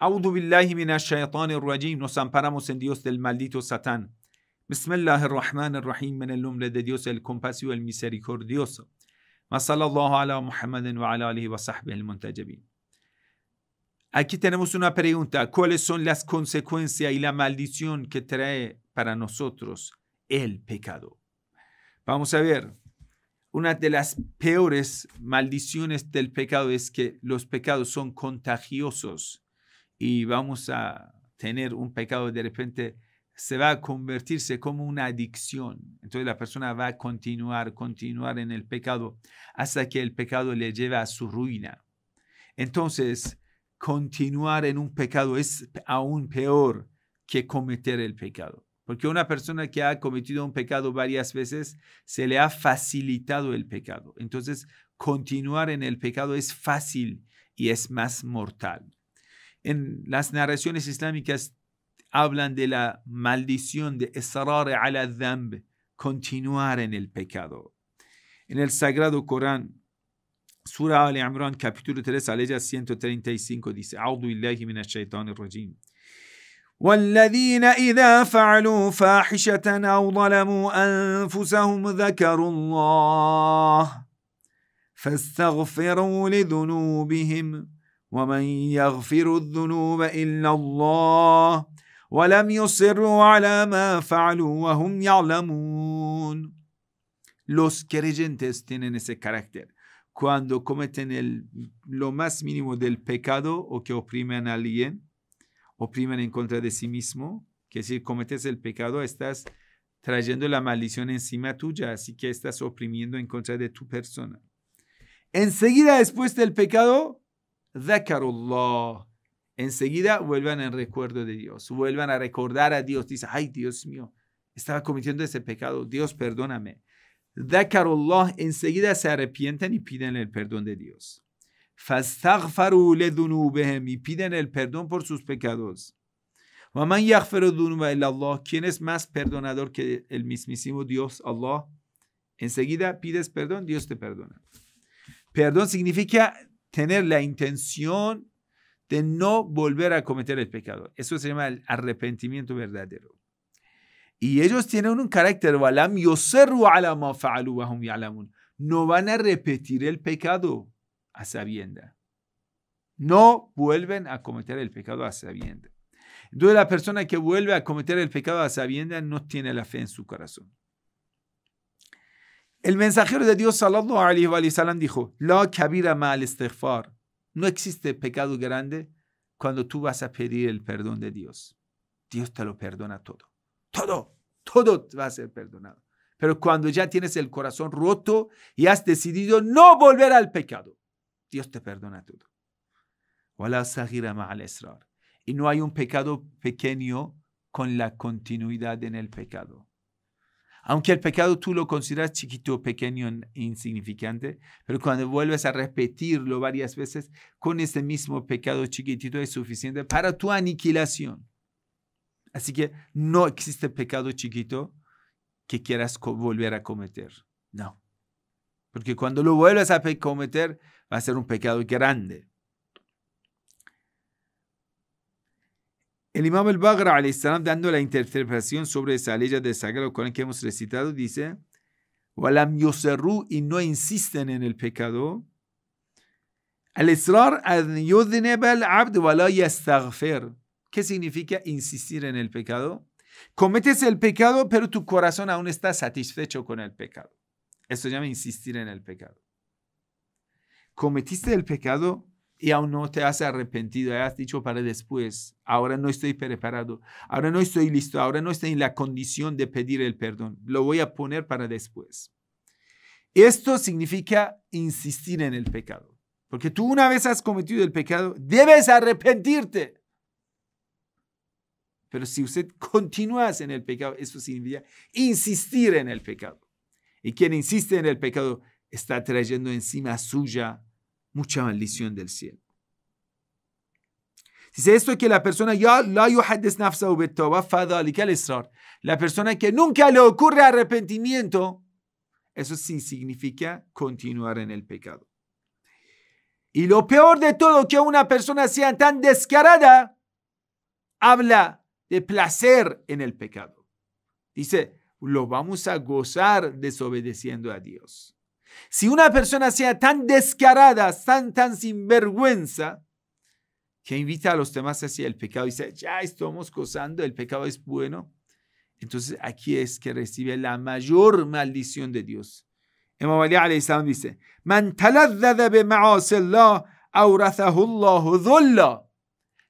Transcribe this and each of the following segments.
Audu billahi rajim. Nos amparamos en Dios del maldito Satán. Bismillahir Rahmanir rahim En el nombre de Dios, el compasivo, el misericordioso. ما ala Muhammadin wa ala alihi wa sahbihi muntajabin. Aquí tenemos una pregunta. ¿Cuáles son las consecuencias y la maldición que trae para nosotros el pecado? Vamos a ver. Una de las peores maldiciones del pecado es que los pecados son contagiosos y vamos a tener un pecado de repente se va a convertirse como una adicción. Entonces la persona va a continuar, continuar en el pecado hasta que el pecado le lleva a su ruina. Entonces, continuar en un pecado es aún peor que cometer el pecado. Porque una persona que ha cometido un pecado varias veces, se le ha facilitado el pecado. Entonces, continuar en el pecado es fácil y es más mortal en las narraciones islámicas hablan de la maldición de esrar al dhanb continuar en el pecado. En el Sagrado Corán, Sura Al Imran, capítulo 3, Aleja 135, dice: Audu billahi minash shaitanir rajim. والذين إذا فعلوا فاحشة أو ظلموا أنفسهم ذكروا الله فاستغفروا لذنوبهم ومن los creyentes tienen ese carácter cuando cometen el, lo más mínimo del pecado o que oprimen a alguien oprimen en contra de sí mismo que si cometes el pecado estás trayendo la maldición encima tuya así que estás oprimiendo en contra de tu persona enseguida después del pecado Zakarullah. Enseguida vuelvan en recuerdo de Dios, vuelvan a recordar a Dios. Dice, ay Dios mío, estaba cometiendo ese pecado, Dios perdóname. Zakarullah, enseguida se arrepienten y piden el perdón de Dios. y piden el perdón por sus pecados. ومن ¿Quién es más perdonador que el mismísimo Dios, Allah? Enseguida pides perdón, Dios te perdona. Perdón significa tener la intención de no volver a cometer el pecado. Eso se llama el arrepentimiento verdadero. Y ellos tienen un carácter, no van a repetir el pecado a sabienda. No vuelven a cometer el pecado a sabienda. Entonces la persona que vuelve a cometer el pecado a sabienda no tiene la fe en su corazón. El mensajero de Dios, sallallahu alayhi wa dijo, No existe pecado grande cuando tú vas a pedir el perdón de Dios. Dios te lo perdona todo. Todo, todo va a ser perdonado. Pero cuando ya tienes el corazón roto y has decidido no volver al pecado, Dios te perdona todo. Y no hay un pecado pequeño con la continuidad en el pecado. Aunque el pecado tú lo consideras chiquito, pequeño, insignificante, pero cuando vuelves a repetirlo varias veces, con ese mismo pecado chiquitito es suficiente para tu aniquilación. Así que no existe pecado chiquito que quieras volver a cometer. No. Porque cuando lo vuelves a cometer, va a ser un pecado grande. El imam al-Bagra, al dando la interpretación sobre esa ley de Sagrado Corán que hemos recitado, dice, y no insisten en el pecado. Al-Israr abd ¿Qué significa insistir en el pecado? Cometes el pecado, pero tu corazón aún está satisfecho con el pecado. se llama insistir en el pecado. Cometiste el pecado, y aún no te has arrepentido, has dicho para después, ahora no estoy preparado, ahora no estoy listo, ahora no estoy en la condición de pedir el perdón, lo voy a poner para después. Esto significa insistir en el pecado, porque tú una vez has cometido el pecado, debes arrepentirte. Pero si usted continúa en el pecado, eso significa insistir en el pecado. Y quien insiste en el pecado está trayendo encima suya mucha maldición del cielo. Dice esto que la persona ya la La persona que nunca le ocurre arrepentimiento, eso sí significa continuar en el pecado. Y lo peor de todo, que una persona sea tan descarada, habla de placer en el pecado. Dice, lo vamos a gozar desobedeciendo a Dios. Si una persona sea tan descarada, tan, tan sinvergüenza, que invita a los demás hacia el pecado y dice, ya estamos gozando, el pecado es bueno, entonces aquí es que recibe la mayor maldición de Dios. dice,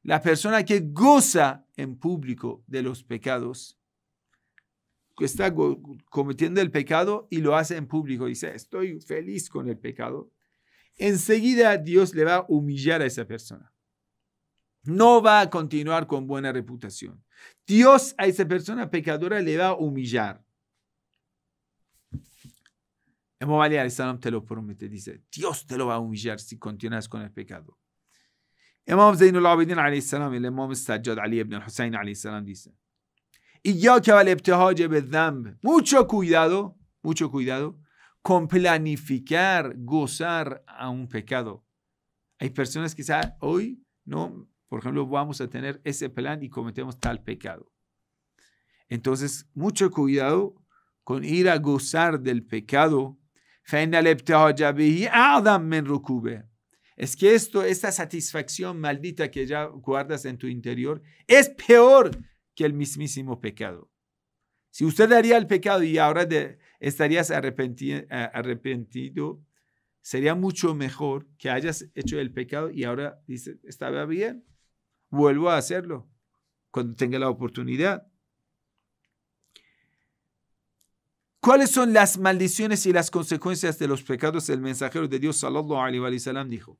La persona que goza en público de los pecados, está cometiendo el pecado y lo hace en público. Dice, estoy feliz con el pecado. Enseguida Dios le va a humillar a esa persona. No va a continuar con buena reputación. Dios a esa persona pecadora le va a humillar. Imam Ali al te lo promete, dice, Dios te lo va a humillar si continúas con el pecado. Imam Zainul Abidin el Imam Sajjad Ali dice, y yo que de Mucho cuidado, mucho cuidado con planificar gozar a un pecado. Hay personas que quizá ah, hoy no, por ejemplo, vamos a tener ese plan y cometemos tal pecado. Entonces, mucho cuidado con ir a gozar del pecado. Es que esto, esta satisfacción maldita que ya guardas en tu interior, es peor que el mismísimo pecado. Si usted haría el pecado y ahora estarías eh, arrepentido, sería mucho mejor que hayas hecho el pecado y ahora dices, estaba bien, vuelvo a hacerlo cuando tenga la oportunidad. ¿Cuáles son las maldiciones y las consecuencias de los pecados? El mensajero de Dios, sallallahu alaihi sallam dijo: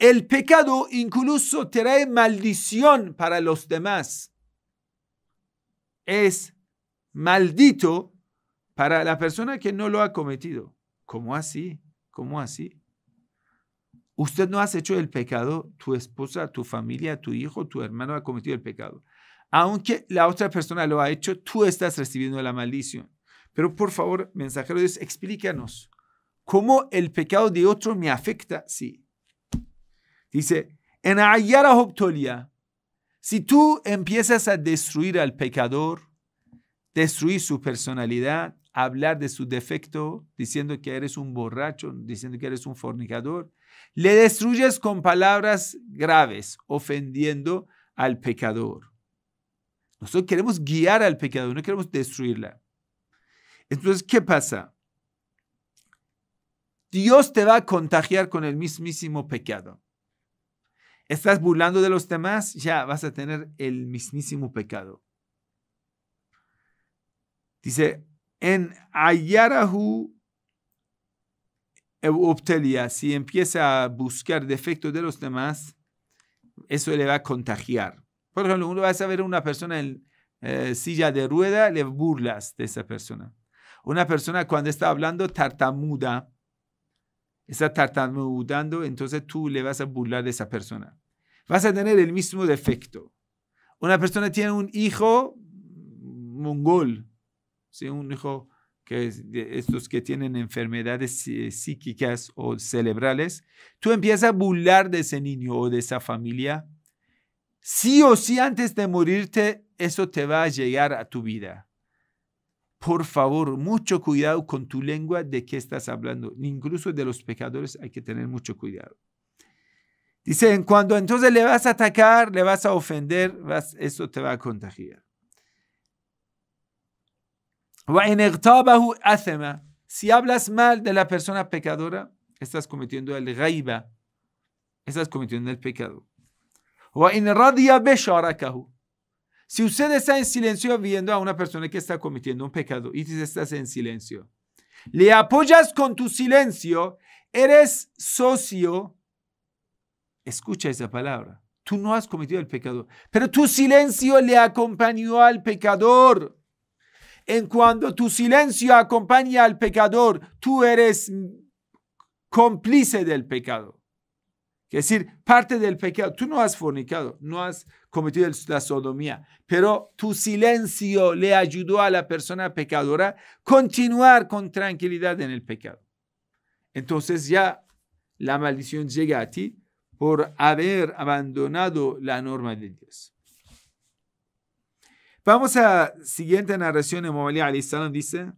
el pecado incluso trae maldición para los demás. Es maldito para la persona que no lo ha cometido. ¿Cómo así? ¿Cómo así? Usted no has hecho el pecado, tu esposa, tu familia, tu hijo, tu hermano ha cometido el pecado. Aunque la otra persona lo ha hecho, tú estás recibiendo la maldición. Pero por favor, mensajero de Dios, explícanos cómo el pecado de otro me afecta, sí. Dice, en si tú empiezas a destruir al pecador, destruir su personalidad, hablar de su defecto, diciendo que eres un borracho, diciendo que eres un fornicador, le destruyes con palabras graves, ofendiendo al pecador. Nosotros queremos guiar al pecador, no queremos destruirla. Entonces, ¿qué pasa? Dios te va a contagiar con el mismísimo pecado estás burlando de los demás, ya vas a tener el mismísimo pecado. Dice, en Ayarahu Obtelia, si empieza a buscar defectos de los demás, eso le va a contagiar. Por ejemplo, uno va a ver a una persona en eh, silla de rueda, le burlas de esa persona. Una persona cuando está hablando tartamuda, está tartamudando, entonces tú le vas a burlar de esa persona vas a tener el mismo defecto. Una persona tiene un hijo mongol, si un hijo que es de estos que tienen enfermedades eh, psíquicas o cerebrales, tú empiezas a burlar de ese niño o de esa familia. Sí o sí, antes de morirte, eso te va a llegar a tu vida. Por favor, mucho cuidado con tu lengua de qué estás hablando. Incluso de los pecadores hay que tener mucho cuidado. Dicen, cuando entonces le vas a atacar, le vas a ofender, vas, eso te va a contagiar. Si hablas mal de la persona pecadora, estás cometiendo el gaiba, estás cometiendo el pecado. Si usted está en silencio viendo a una persona que está cometiendo un pecado y si estás en silencio, le apoyas con tu silencio, eres socio Escucha esa palabra. Tú no has cometido el pecado, pero tu silencio le acompañó al pecador. En cuando tu silencio acompaña al pecador, tú eres cómplice del pecado. Es decir, parte del pecado. Tú no has fornicado, no has cometido la sodomía, pero tu silencio le ayudó a la persona pecadora continuar con tranquilidad en el pecado. Entonces ya la maldición llega a ti, por haber abandonado la norma de Dios. Vamos a siguiente narración de al-Islam dice,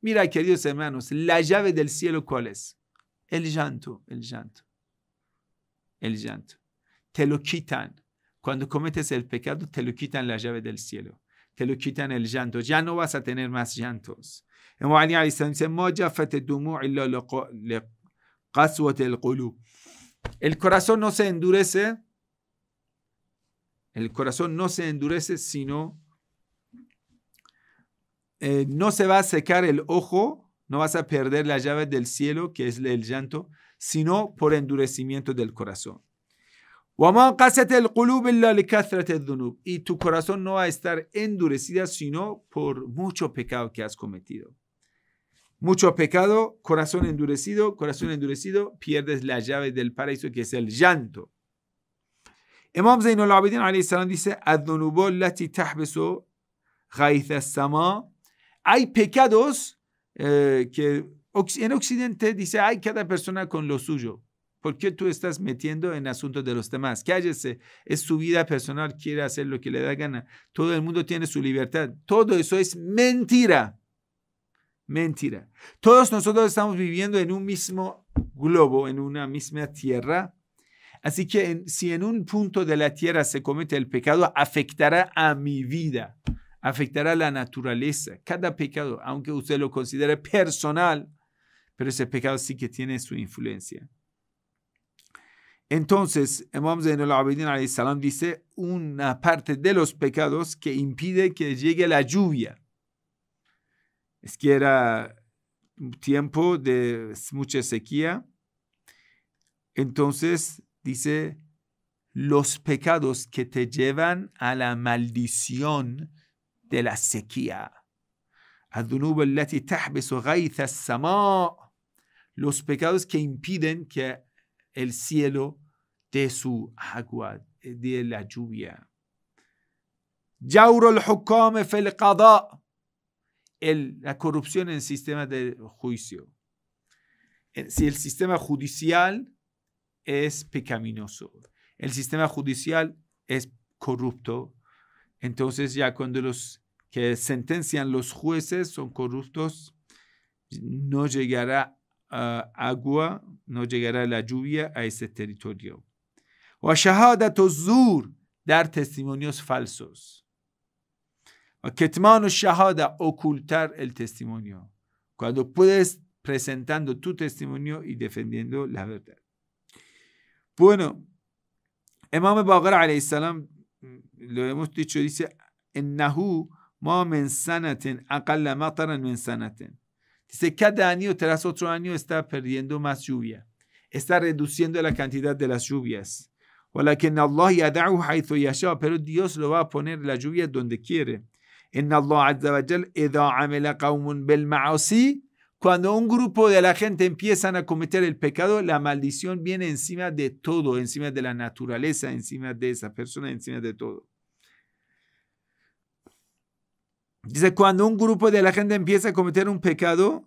mira queridos hermanos, la llave del cielo cuál es? El llanto, el llanto, el llanto. Te lo quitan. Cuando cometes el pecado, te lo quitan la llave del cielo. Te lo quitan el llanto. Ya no vas a tener más llantos. dice, el corazón no se endurece, el corazón no se endurece, sino eh, no se va a secar el ojo, no vas a perder la llave del cielo, que es el llanto, sino por endurecimiento del corazón. Y tu corazón no va a estar endurecida sino por mucho pecado que has cometido. Mucho pecado, corazón endurecido, corazón endurecido, pierdes la llave del paraíso que es el llanto. Imam Zainul Abidin dice, Hay pecados eh, que en Occidente dice, hay cada persona con lo suyo. ¿Por qué tú estás metiendo en asuntos de los demás? Cállese, es su vida personal, quiere hacer lo que le da gana. Todo el mundo tiene su libertad. Todo eso es mentira. Mentira. Todos nosotros estamos viviendo en un mismo globo, en una misma tierra. Así que si en un punto de la tierra se comete el pecado, afectará a mi vida, afectará a la naturaleza. Cada pecado, aunque usted lo considere personal, pero ese pecado sí que tiene su influencia. Entonces, Imam Zain al-Abidin dice una parte de los pecados que impide que llegue la lluvia. Es que era tiempo de mucha sequía. Entonces dice, los pecados que te llevan a la maldición de la sequía. Los pecados que impiden que el cielo dé su agua, dé la lluvia la corrupción en el sistema de juicio. Eh, si el sistema judicial es pecaminoso, el sistema judicial es corrupto, entonces ya cuando los que sentencian los jueces son corruptos, no llegará ah, agua, no llegará la lluvia a ese territorio. O dar testimonios falsos. Ketmanu Shahada, ocultar el testimonio. Cuando puedes presentando tu testimonio y defendiendo la verdad. Bueno, Imam Baqir salam lo hemos dicho, dice, Ennahu ma sanatin aqalla mataran min Dice, cada año tras otro año está perdiendo más lluvia. Está reduciendo la cantidad de las lluvias. Pero Dios lo va a poner la lluvia donde quiere cuando un grupo de la gente empiezan a cometer el pecado, la maldición viene encima de todo, encima de la naturaleza, encima de esa persona, encima de todo. Dice, cuando un grupo de la gente empieza a cometer un pecado,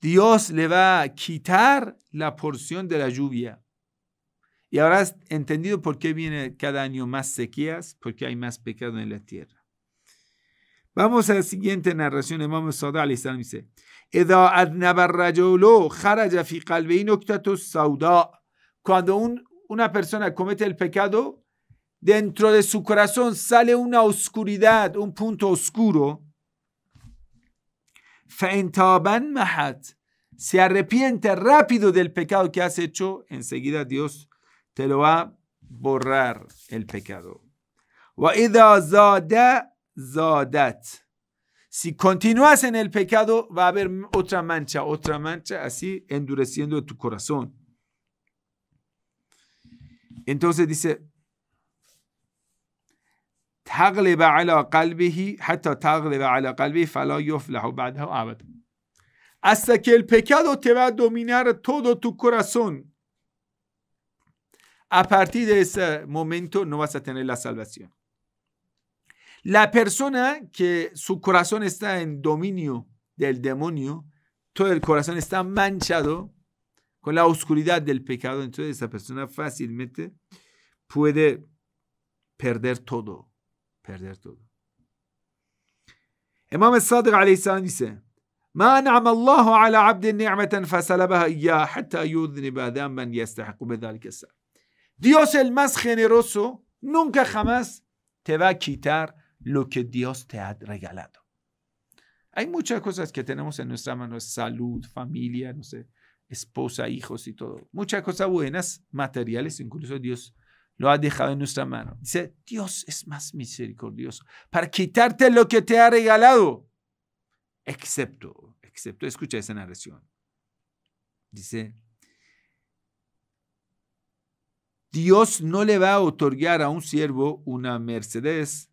Dios le va a quitar la porción de la lluvia. Y habrás entendido por qué viene cada año más sequías, porque hay más pecado en la tierra. Vamos a la siguiente narración. El Imam Sada al dice: Cuando una persona comete el pecado, dentro de su corazón sale una oscuridad, un punto oscuro. Se arrepiente rápido del pecado que has hecho, enseguida Dios te lo va a borrar el pecado. Si continúas en el pecado, va a haber otra mancha, otra mancha, así endureciendo tu corazón. Entonces dice, hasta que el pecado te va a dominar todo tu corazón a partir de ese momento no vas a tener la salvación la persona que su corazón está en dominio del demonio, todo el corazón está manchado con la oscuridad del pecado, entonces esa persona fácilmente puede perder todo, perder todo. Imam sadr Dios el más generoso nunca jamás te va a quitar lo que Dios te ha regalado. Hay muchas cosas que tenemos en nuestra mano, salud, familia, no sé, esposa, hijos y todo. Muchas cosas buenas, materiales, incluso Dios lo ha dejado en nuestra mano. Dice, Dios es más misericordioso para quitarte lo que te ha regalado, excepto, excepto, escucha esa narración. Dice, Dios no le va a otorgar a un siervo una Mercedes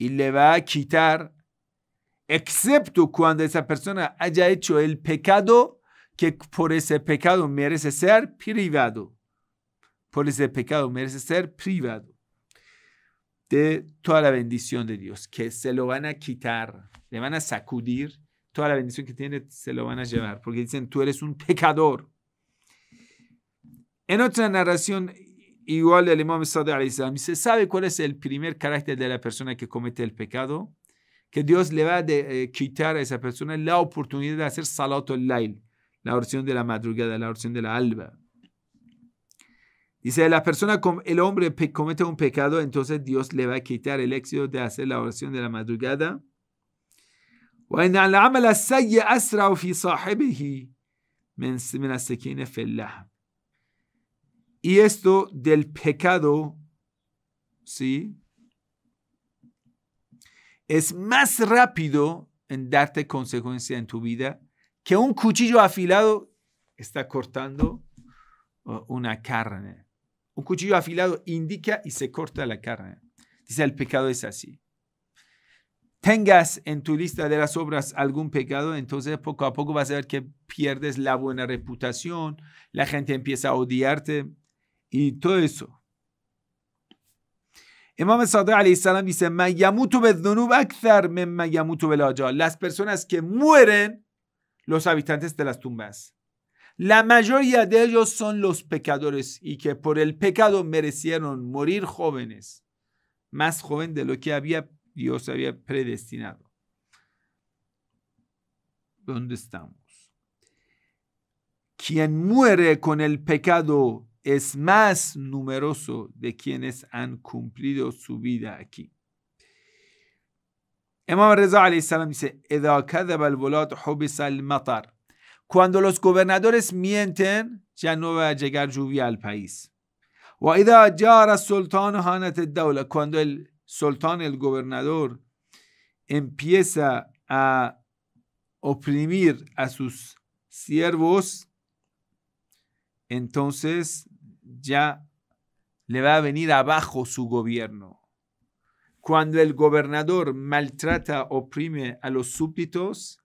y le va a quitar, excepto cuando esa persona haya hecho el pecado que por ese pecado merece ser privado. Por ese pecado merece ser privado de toda la bendición de Dios, que se lo van a quitar, le van a sacudir, toda la bendición que tiene se lo van a llevar, porque dicen, tú eres un pecador. En otra narración igual el imam Sadiq al-Islam dice, ¿sabe cuál es el primer carácter de la persona que comete el pecado? Que Dios le va a de, eh, quitar a esa persona la oportunidad de hacer salatul lail, la oración de la madrugada, la oración de la alba. Dice, la persona, el hombre comete un pecado, entonces Dios le va a quitar el éxito de hacer la oración de la madrugada. Y esto del pecado, ¿sí? Es más rápido en darte consecuencia en tu vida que un cuchillo afilado está cortando uh, una carne. Un cuchillo afilado indica y se corta la carne. Dice, el pecado es así. Tengas en tu lista de las obras algún pecado, entonces poco a poco vas a ver que pierdes la buena reputación, la gente empieza a odiarte, y todo eso. Imam Sadiq alayhi salam dice, Las personas que mueren, los habitantes de las tumbas. La mayoría de ellos son los pecadores y que por el pecado merecieron morir jóvenes, más joven de lo que había Dios había predestinado. ¿Dónde estamos? Quien muere con el pecado es más numeroso de quienes han cumplido su vida aquí. Imam Reza dice, Cuando los gobernadores mienten, ya no va a llegar lluvia al país. Cuando el sultán, el gobernador, empieza a oprimir a sus siervos, entonces ya le va a venir abajo su gobierno. Cuando el gobernador maltrata, oprime a los súbditos,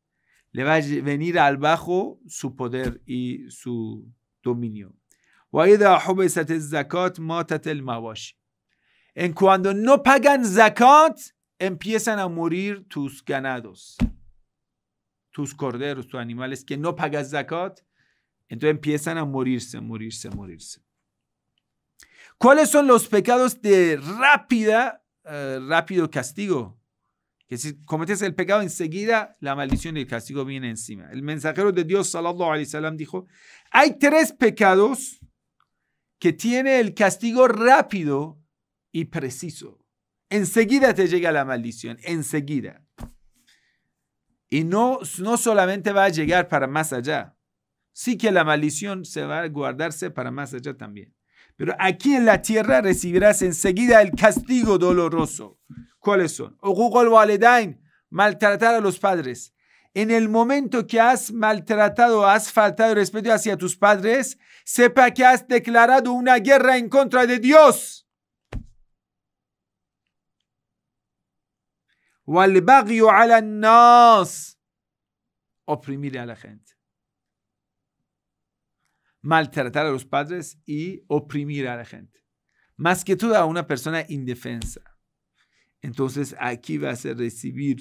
le va a venir abajo su poder y su dominio. En cuando no pagan zakat, empiezan a morir tus ganados, tus corderos, tus animales que no pagan zakat, entonces empiezan a morirse, morirse, morirse. ¿Cuáles son los pecados de rápida, eh, rápido castigo? Que si cometes el pecado enseguida, la maldición y el castigo viene encima. El mensajero de Dios, sallallahu alaihi dijo, hay tres pecados que tiene el castigo rápido y preciso. Enseguida te llega la maldición, enseguida. Y no, no solamente va a llegar para más allá, sí que la maldición se va a guardarse para más allá también. Pero aquí en la tierra recibirás enseguida el castigo doloroso. ¿Cuáles son? waledain maltratar a los padres. En el momento que has maltratado, has faltado respeto hacia tus padres, sepa que has declarado una guerra en contra de Dios. Oprimir a la gente maltratar a los padres y oprimir a la gente. Más que todo a una persona indefensa. Entonces aquí vas a recibir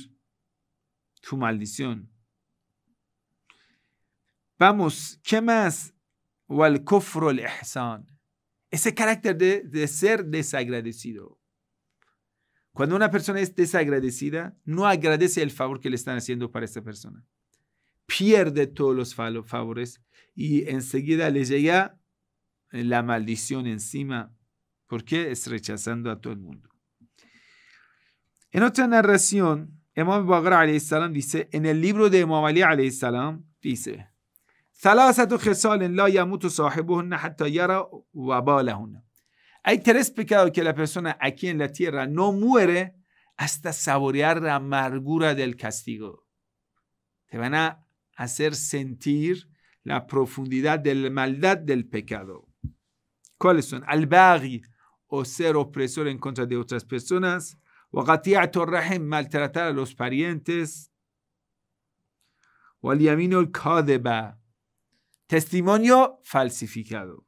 tu maldición. Vamos, ¿qué más? Ese carácter de, de ser desagradecido. Cuando una persona es desagradecida, no agradece el favor que le están haciendo para esa persona pierde todos los favores y enseguida le llega eh, la maldición encima porque es rechazando a todo el mundo. En otra narración, Imam Bagra salam dice, en el libro de Imam Ali salam dice, hay tres pecados que la persona aquí en la tierra no muere hasta saborear la amargura del castigo. Te van a hacer sentir la profundidad de la maldad del pecado. ¿Cuáles son? al o ser opresor en contra de otras personas. al rahim, maltratar a los parientes. o yaminu al-Kadeba, testimonio falsificado.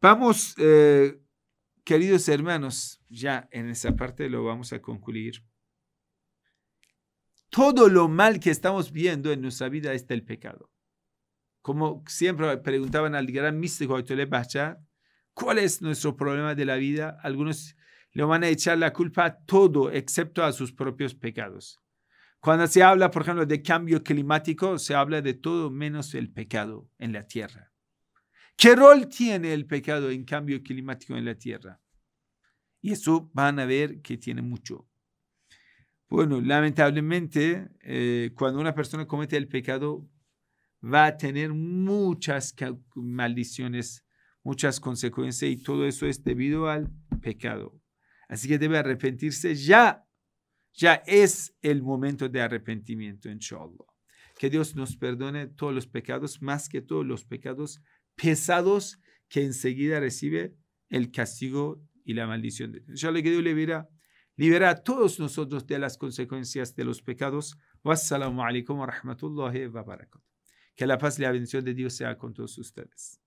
Vamos, eh, queridos hermanos, ya en esa parte lo vamos a concluir. Todo lo mal que estamos viendo en nuestra vida es del pecado. Como siempre preguntaban al gran místico Ayatollah Bachar, ¿cuál es nuestro problema de la vida? Algunos le van a echar la culpa a todo excepto a sus propios pecados. Cuando se habla, por ejemplo, de cambio climático, se habla de todo menos el pecado en la Tierra. ¿Qué rol tiene el pecado en cambio climático en la Tierra? Y eso van a ver que tiene mucho. Bueno, lamentablemente, eh, cuando una persona comete el pecado, va a tener muchas maldiciones, muchas consecuencias, y todo eso es debido al pecado. Así que debe arrepentirse ya. Ya es el momento de arrepentimiento, inshallah. Que Dios nos perdone todos los pecados, más que todos los pecados pesados que enseguida recibe el castigo y la maldición Inshallah, que Dios le verá libera a todos nosotros de las consecuencias de los pecados. Que la paz y la bendición de Dios sea con todos ustedes.